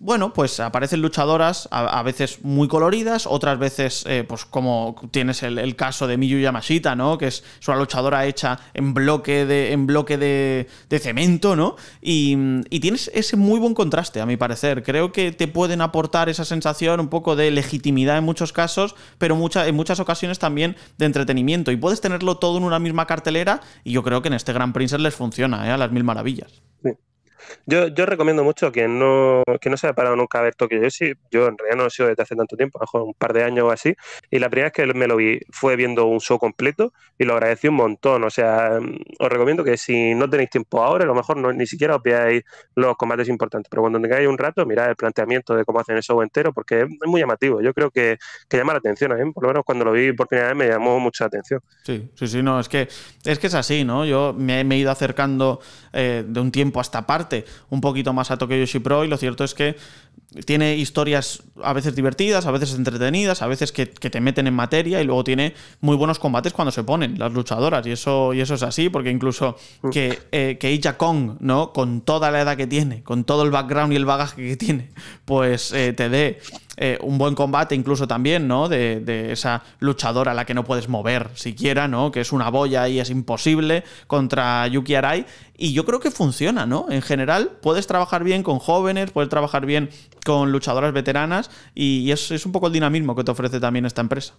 bueno, pues aparecen luchadoras a, veces muy coloridas, otras veces, eh, pues como tienes el, caso de Miyu Yamashita, ¿no? Que es, una luchadora hecha en bloque de, en bloque de, cemento, ¿no? Y, tienes ese muy buen contraste, a mi parecer. Creo que te pueden aportar esa sensación un poco de legitimidad en muchos casos, pero en muchas ocasiones también de entretenimiento. Y puedes tenerlo todo en una misma cartelera y yo creo que en este Gran Princess les funciona, ¿eh? A las mil maravillas. Sí. Yo, yo recomiendo mucho que no, no se haya parado nunca a ver Tokyo Yoshi. Yo en realidad no lo he sido desde hace tanto tiempo, mejor un par de años o así. Y la primera vez que me lo vi fue viendo un show completo y lo agradecí un montón. O sea, mm, os recomiendo que si no tenéis tiempo ahora, a lo mejor no, ni siquiera os veáis los combates importantes. Pero cuando tengáis un rato, mirad el planteamiento de cómo hacen el show entero, porque es muy llamativo. Yo creo que, que llama la atención. ¿eh? Por lo menos cuando lo vi por primera vez me llamó mucha atención. Sí, sí, sí, no, es que es, que es así, ¿no? Yo me, he ido acercando eh, de un tiempo hasta parte un poquito más a Tokyo Yoshi Pro y lo cierto es que tiene historias a veces divertidas, a veces entretenidas, a veces que, te meten en materia y luego tiene muy buenos combates cuando se ponen las luchadoras y eso, y eso es así porque incluso mm. que, eh, que Ija Kong, ¿no? con toda la edad que tiene, con todo el background y el bagaje que tiene, pues eh, te dé eh, un buen combate incluso también, ¿no? De, esa luchadora a la que no puedes mover siquiera, ¿no? Que es una boya y es imposible contra Yuki Arai. Y yo creo que funciona, ¿no? En general, puedes trabajar bien con jóvenes, puedes trabajar bien con luchadoras veteranas y, es un poco el dinamismo que te ofrece también esta empresa.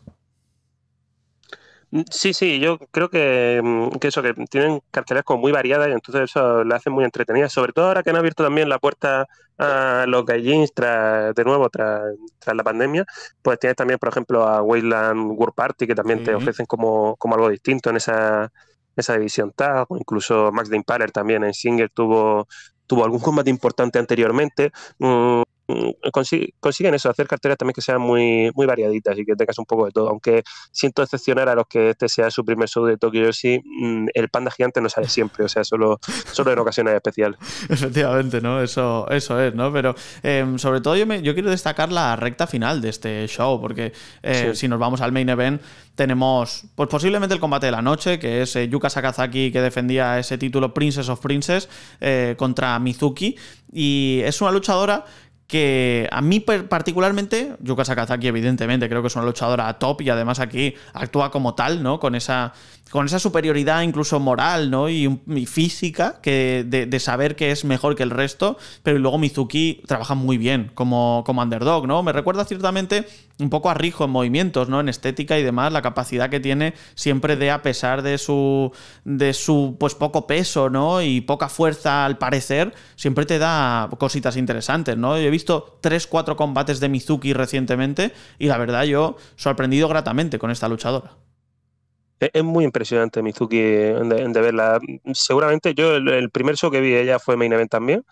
Mm, sí, sí, yo creo mm, que, eso, que tienen carteras como muy variadas y entonces eso la hace muy entretenida, sobre todo ahora que han abierto también la puerta a los gallins de nuevo tras, la pandemia, pues tienes también, por ejemplo, a Wayland World Party que también te ofrecen como, algo distinto en esa, división tag, o incluso Max de Impaler también en Singer tuvo tuvo algún combate importante anteriormente. Mm, Mm, consiguen eso, hacer carteras también que sean muy, muy variaditas y que tengas un poco de todo. Aunque siento decepcionar a los que este sea su primer show de Tokyo Yoshi, mm, el panda gigante no sale siempre, o sea, solo, solo en ocasiones especiales. [LAUGHS] Efectivamente, ¿no? Eso, eso es, ¿no? Pero em, sobre todo yo, me, yo quiero destacar la recta final de este show, porque eh, si nos vamos al main event, tenemos pues posiblemente el combate de la noche, que es eh, Yuka Sakazaki que defendía ese título Princess of Princess eh, contra Mizuki. Y es una luchadora que a mí particularmente, Yuka Sakazaki evidentemente creo que es una luchadora top y además aquí actúa como tal, ¿no? Con esa con esa superioridad incluso moral ¿no? y, física que de, saber que es mejor que el resto, pero luego Mizuki trabaja muy bien como, underdog, ¿no? Me recuerda ciertamente un poco a Rijo en movimientos, ¿no? En estética y demás, la capacidad que tiene siempre de, a pesar de su, de su pues, poco peso ¿no? y poca fuerza al parecer, siempre te da cositas interesantes, ¿no? Yo he visto 3, 4 combates de Mizuki recientemente y la verdad yo sorprendido gratamente con esta luchadora. E, es muy impresionante Mizuki de, verla. Seguramente yo el, primer show que vi ella fue Main Event también.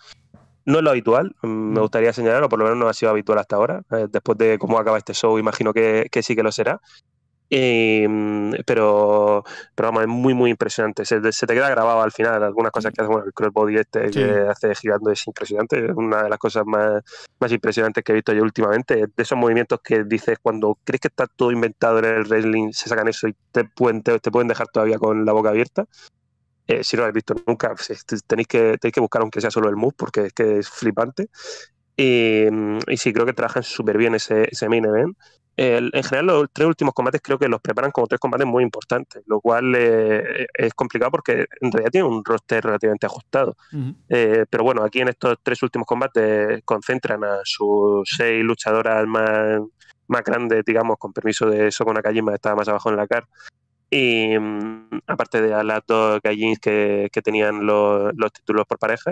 No es lo habitual, mm, me mm. gustaría señalarlo, por lo menos no ha sido habitual hasta ahora. Eh, después de cómo acaba este show, imagino que, que sí que lo será. Em, pero, pero es muy, muy impresionante. Se, te queda grabado al final. Algunas cosas que hace, bueno, el crossbody este que hace girando es impresionante. Es una de las cosas más, más impresionantes que he visto yo últimamente. De esos movimientos que dices cuando crees que está todo inventado en el wrestling, se sacan eso y te pueden, te, pueden dejar todavía con la boca abierta. Eh, si no lo has visto nunca, pues tenéis que, tenéis que buscar aunque sea solo el move porque es que es flipante. Em, y, sí, creo que trabajan súper bien ese, ese main event en general los tres últimos combates creo que los preparan como tres combates muy importantes, lo cual eh, es complicado porque en realidad tiene un roster relativamente ajustado. Eh, pero bueno, aquí en estos tres últimos combates concentran a sus seis luchadoras más, más grandes, digamos, con permiso de Soko Nakajima, estaba más abajo en la car, y mm, aparte de a las dos gallins que, tenían los, títulos por pareja,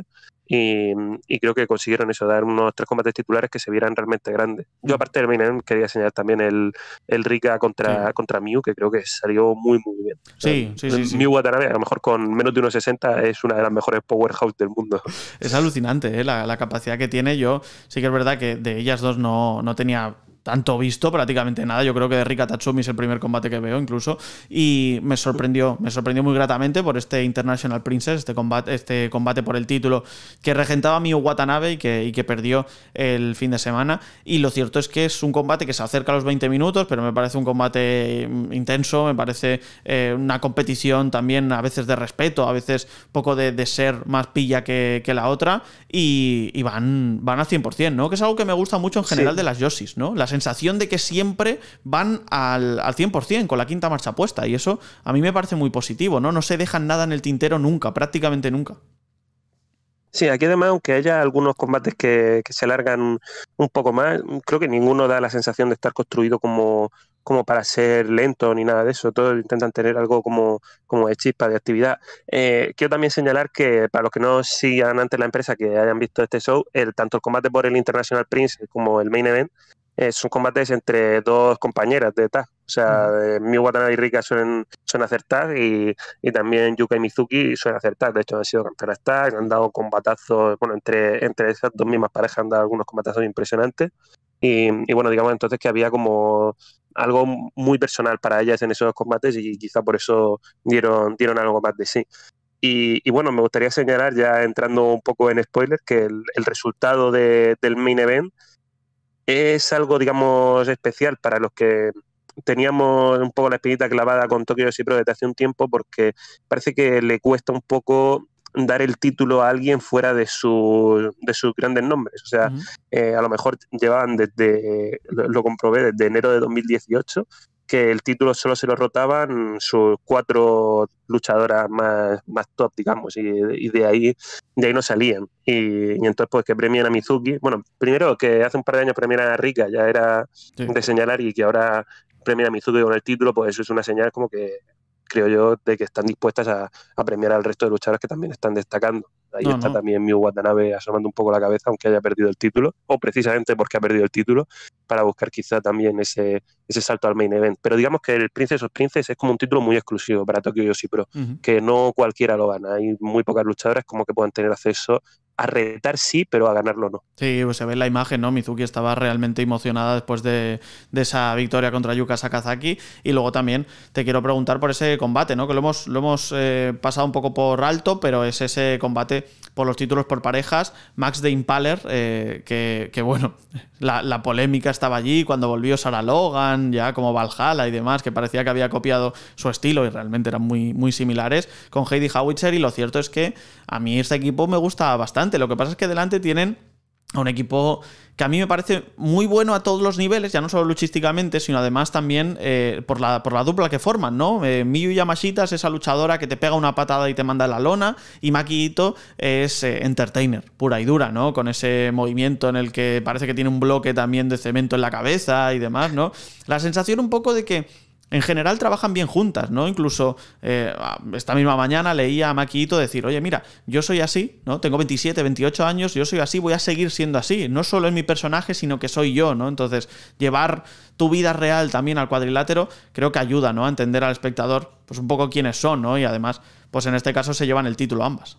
mm, y, creo que consiguieron eso, dar unos tres combates titulares que se vieran realmente grandes. Yo, mm. aparte del main quería señalar también el, el Rika contra, contra Mew, que creo que salió muy, muy bien. Sí, eh, sí, sí. Mew a lo mejor con menos de unos es una de las mejores powerhouse del mundo. Es alucinante eh, la, capacidad que tiene. Yo sí que es verdad que de ellas dos no, no tenía tanto visto, prácticamente nada. Yo creo que de Rika Tatsumi es el primer combate que veo incluso. Y me sorprendió, me sorprendió muy gratamente por este International Princess, este combate, este combate por el título que regentaba Miyu Watanabe y que, y que perdió el fin de semana. Y lo cierto es que es un combate que se acerca a los 20 minutos, pero me parece un combate mm, intenso, me parece eh, una competición también a veces de respeto, a veces poco de, ser más pilla que, la otra. Y, van, van al 100%, ¿no? Que es algo que me gusta mucho en general de las Yoshis, ¿no? Las sensación de que siempre van al, al 100% con la quinta marcha puesta. Y eso a mí me parece muy positivo, ¿no? No se dejan nada en el tintero nunca, prácticamente nunca. Sí, aquí además, aunque haya algunos combates que, se alargan un poco más, creo que ninguno da la sensación de estar construido como, como para ser lento ni nada de eso. Todos intentan tener algo como, como de chispa, de actividad. Eh, quiero también señalar que para los que no sigan antes la empresa, que hayan visto este show, tanto el combate por el International Prince como el Main Event eh, son combates entre dos compañeras de tag. O sea, mi Watanabe y Rika suelen, suelen hacer tag y, y, también Yuka y Mizuki suelen hacer tag. De hecho, han sido campeonas tag, han dado combatazos. Bueno, entre, entre esas dos mismas parejas han dado algunos combatazos impresionantes. Y, y bueno, digamos entonces que había como algo muy personal para ellas en esos combates y quizá por eso dieron, dieron algo más de sí. Y, y, bueno, me gustaría señalar, ya entrando un poco en spoiler, que el, resultado del main event es algo, digamos, especial para los que teníamos un poco la espinita clavada con Tokio Pro desde hace un tiempo porque parece que le cuesta un poco dar el título a alguien fuera de, su, de sus grandes nombres. O sea, eh, a lo mejor llevaban desde, lo comprobé, desde enero de 2018 que el título solo se lo rotaban sus cuatro luchadoras más, más top, digamos, y, de ahí de ahí no salían. Y, entonces, pues que premien a Mizuki. Bueno, primero que hace un par de años premian a Rika, ya era de señalar, y que ahora premien a Mizuki con el título, pues eso es una señal como que creo yo de que están dispuestas a, a premiar al resto de luchadores que también están destacando. Ahí está también Miu Watanabe asomando un poco la cabeza, aunque haya perdido el título, o precisamente porque ha perdido el título, para buscar quizá también ese, ese salto al main event. Pero digamos que el Princess of Princes es como un título muy exclusivo para Tokyo Yoshi Pro, que no cualquiera lo gana. Hay muy pocas luchadoras como que puedan tener acceso a retar sí, pero a ganarlo no. Sí, pues se ve en la imagen, ¿no? Mizuki estaba realmente emocionada después de, esa victoria contra Yuka Sakazaki. Y luego también te quiero preguntar por ese combate, ¿no? Que lo hemos, lo hemos eh, pasado un poco por alto, pero es ese combate por los títulos por parejas. Max de Impaler, eh, que, bueno, [LAUGHS] la, polémica estaba allí cuando volvió Sarah Logan, ya como Valhalla y demás, que parecía que había copiado su estilo y realmente eran muy, muy similares con Heidi Howitzer. Y lo cierto es que a mí este equipo me gusta bastante. Lo que pasa es que delante tienen a un equipo que a mí me parece muy bueno a todos los niveles, ya no solo luchísticamente, sino además también eh, por, la, por la dupla que forman, ¿no? Eh, Miyu Yamashita es esa luchadora que te pega una patada y te manda la lona, y Makiito es eh, entertainer, pura y dura, ¿no? Con ese movimiento en el que parece que tiene un bloque también de cemento en la cabeza y demás, ¿no? La sensación un poco de que en general trabajan bien juntas, ¿no? Incluso eh, esta misma mañana leía a Maquito decir, oye, mira, yo soy así, ¿no? Tengo 27, 28 años, yo soy así, voy a seguir siendo así. No solo es mi personaje, sino que soy yo, ¿no? Entonces, llevar tu vida real también al cuadrilátero creo que ayuda, ¿no? A entender al espectador, pues un poco quiénes son, ¿no? Y además, pues en este caso se llevan el título ambas.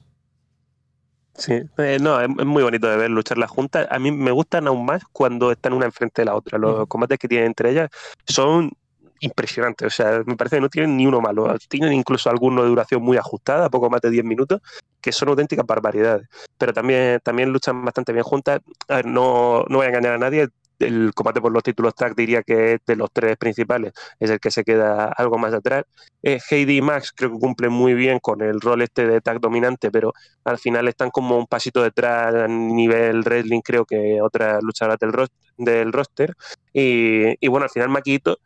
Sí, eh, no, es, muy bonito de ver lucharlas juntas. A mí me gustan aún más cuando están una enfrente de la otra. Los combates que tienen entre ellas son impresionante. O sea, me parece que no tienen ni uno malo. Tienen incluso alguno de duración muy ajustada, poco más de 10 minutos, que son auténticas barbaridades. Pero también, también luchan bastante bien juntas. no, voy a engañar a nadie. El combate por los títulos tag diría que es de los tres principales, es el que se queda algo más atrás. Eh, Heidi y Max creo que cumplen muy bien con el rol este de tag dominante, pero al final están como un pasito detrás a nivel wrestling, creo que otra luchadoras del, roster. Y, y bueno, al final Maquito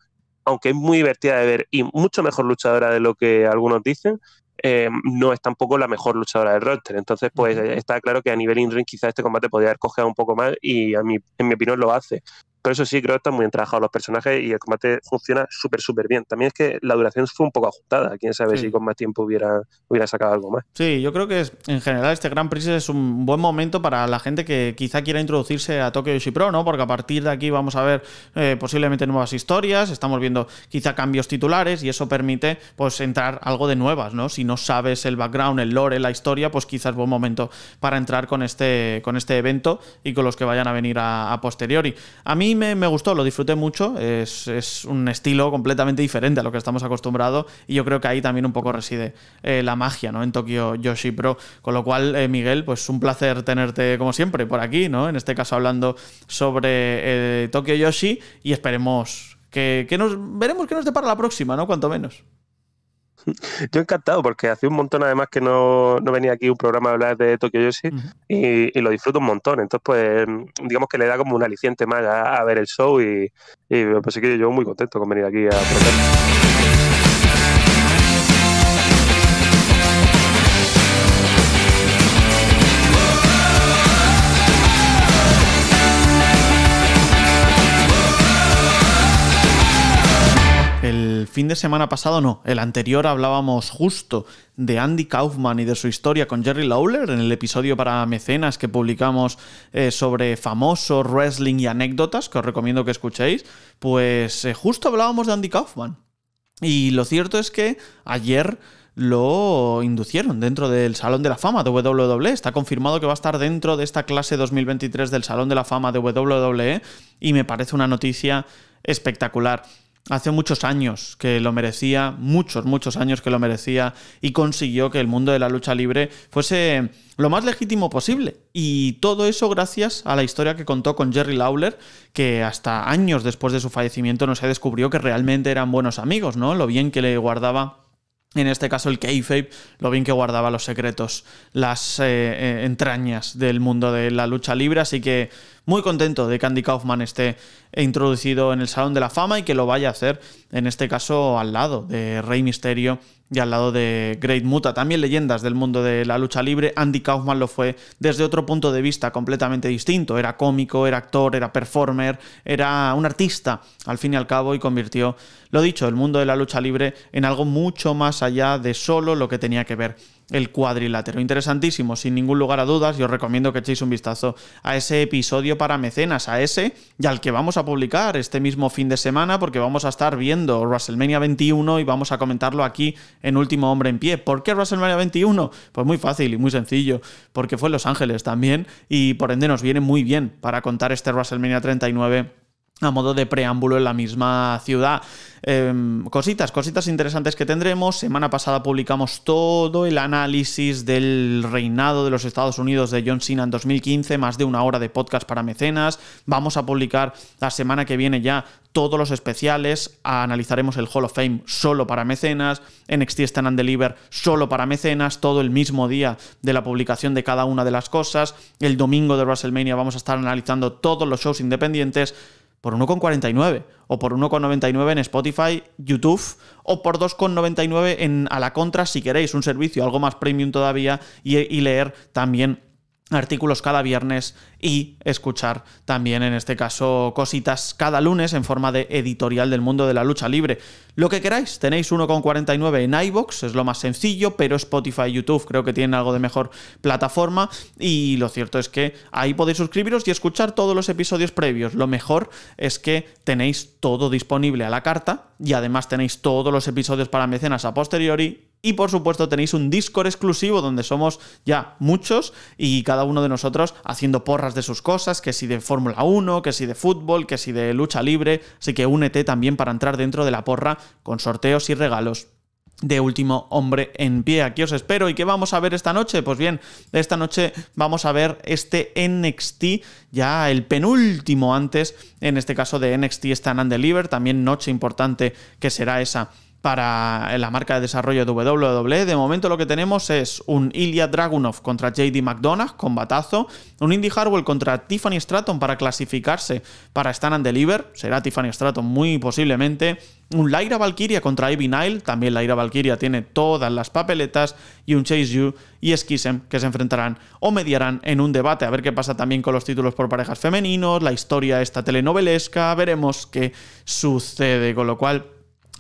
aunque es muy divertida de ver y mucho mejor luchadora de lo que algunos dicen, eh, no es tampoco la mejor luchadora del roster. Entonces, pues está claro que a nivel in-ring quizás este combate podría haber cogido un poco más y a mí, en mi opinión lo hace. Pero eso sí, creo que están muy entrajados los personajes y el combate funciona súper, súper bien. También es que la duración fue un poco ajustada. Quién sabe si con más tiempo hubiera, hubiera sacado algo más. Sí, yo creo que en general este Gran Prix es un buen momento para la gente que quizá quiera introducirse a Tokyo Yoshi Pro, ¿no? Porque a partir de aquí vamos a ver eh, posiblemente nuevas historias, estamos viendo quizá cambios titulares y eso permite pues entrar algo de nuevas, ¿no? Si no sabes el background, el lore, la historia, pues quizás buen momento para entrar con este, con este evento y con los que vayan a venir a, a posteriori. A mí me, gustó, lo disfruté mucho. Es, un estilo completamente diferente a lo que estamos acostumbrados y yo creo que ahí también un poco reside eh, la magia, ¿no? En Tokyo Yoshi Pro. Con lo cual, eh, Miguel, pues un placer tenerte como siempre por aquí, ¿no? En este caso hablando sobre eh, Tokyo Yoshi y esperemos que, que, nos veremos que nos depara la próxima, ¿no? Cuanto menos. Yo encantado, porque hace un montón además que no, no venía aquí un programa a hablar de Tokyo Yoshi y, lo disfruto un montón. Entonces, pues, mm, digamos que le da como un aliciente más a, ver el show y, pues sí que yo muy contento con venir aquí a el fin de semana pasado, no, el anterior hablábamos justo de Andy Kaufman y de su historia con Jerry Lawler en el episodio para mecenas que publicamos eh, sobre famoso wrestling y anécdotas, que os recomiendo que escuchéis, pues eh, justo hablábamos de Andy Kaufman. Y lo cierto es que ayer lo inducieron dentro del Salón de la Fama de WWE. Está confirmado que va a estar dentro de esta clase 2023 del Salón de la Fama de WWE y me parece una noticia espectacular hace muchos años que lo merecía, muchos, muchos años que lo merecía y consiguió que el mundo de la lucha libre fuese lo más legítimo posible. Y todo eso gracias a la historia que contó con Jerry Lawler, que hasta años después de su fallecimiento no se descubrió que realmente eran buenos amigos, ¿no? Lo bien que le guardaba en este caso el kayfabe, lo bien que guardaba los secretos, las eh, eh, entrañas del mundo de la lucha libre, así que muy contento de que Andy Kaufman esté introducido en el Salón de la Fama y que lo vaya a hacer, en este caso, al lado de Rey Misterio y al lado de Great Muta, también leyendas del mundo de la lucha libre, Andy Kaufman lo fue desde otro punto de vista completamente distinto. Era cómico, era actor, era performer, era un artista, al fin y al cabo, y convirtió, lo dicho, el mundo de la lucha libre en algo mucho más allá de solo lo que tenía que ver el cuadrilátero. Interesantísimo, sin ningún lugar a dudas, y os recomiendo que echéis un vistazo a ese episodio para mecenas, a ese y al que vamos a publicar este mismo fin de semana, porque vamos a estar viendo WrestleMania 21 y vamos a comentarlo aquí en Último Hombre en Pie. ¿Por qué WrestleMania 21? Pues muy fácil y muy sencillo, porque fue en Los Ángeles también, y por ende nos viene muy bien para contar este WrestleMania 39 a modo de preámbulo en la misma ciudad. Em, cositas, cositas interesantes que tendremos. Semana pasada publicamos todo el análisis del reinado de los Estados Unidos de John Cena en 2015, más de una hora de podcast para mecenas. Vamos a publicar la semana que viene ya todos los especiales. Analizaremos el Hall of Fame solo para mecenas, NXT Stand and Deliver solo para mecenas, todo el mismo día de la publicación de cada una de las cosas. El domingo de WrestleMania vamos a estar analizando todos los shows independientes por 1,49 o por 1,99 en Spotify, YouTube o por 2,99 en a la contra si queréis un servicio algo más premium todavía y, y leer también artículos cada viernes y escuchar también en este caso cositas cada lunes en forma de editorial del mundo de la lucha libre. Lo que queráis, tenéis 1,49 en iBox, es lo más sencillo, pero Spotify y YouTube creo que tienen algo de mejor plataforma y lo cierto es que ahí podéis suscribiros y escuchar todos los episodios previos. Lo mejor es que tenéis todo disponible a la carta y además tenéis todos los episodios para mecenas a posteriori y por supuesto tenéis un Discord exclusivo donde somos ya muchos y cada uno de nosotros haciendo porras de sus cosas, que si de Fórmula 1, que si de fútbol, que si de lucha libre, así que únete también para entrar dentro de la porra con sorteos y regalos de último hombre en pie. Aquí os espero. ¿Y qué vamos a ver esta noche? Pues bien, esta noche vamos a ver este NXT, ya el penúltimo antes, en este caso de NXT Stand and Deliver, también noche importante que será esa para la marca de desarrollo de WWE. De momento lo que tenemos es un Ilya Dragunov contra JD McDonough, batazo, Un Indy Harwell contra Tiffany Stratton para clasificarse para Stan and Deliver. Será Tiffany Stratton muy posiblemente. Un Lyra Valkyria contra Ivy Nile. También Lyra Valkyria tiene todas las papeletas. Y un Chase You y Skisem que se enfrentarán o mediarán en un debate. A ver qué pasa también con los títulos por parejas femeninos, la historia esta telenovelesca. Veremos qué sucede. Con lo cual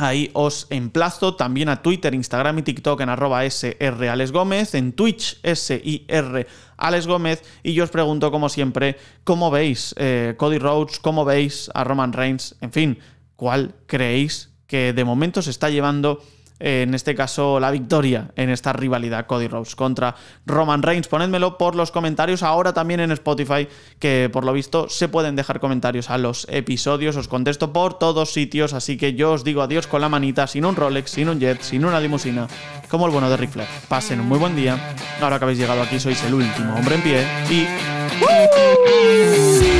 Ahí os emplazo también a Twitter, Instagram y TikTok en arroba SR Gómez, en Twitch SIR Alex Gómez y yo os pregunto como siempre, ¿cómo veis eh, Cody Rhodes? ¿Cómo veis a Roman Reigns? En fin, ¿cuál creéis que de momento se está llevando eh, en este caso la victoria en esta rivalidad Cody Rhodes contra Roman Reigns. Ponedmelo por los comentarios ahora también en Spotify, que por lo visto se pueden dejar comentarios a los episodios. Os contesto por todos sitios, así que yo os digo adiós con la manita, sin un Rolex, sin un jet, sin una limusina, como el bueno de Ric Pasen un muy buen día. Ahora que habéis llegado aquí, sois el último hombre en pie y...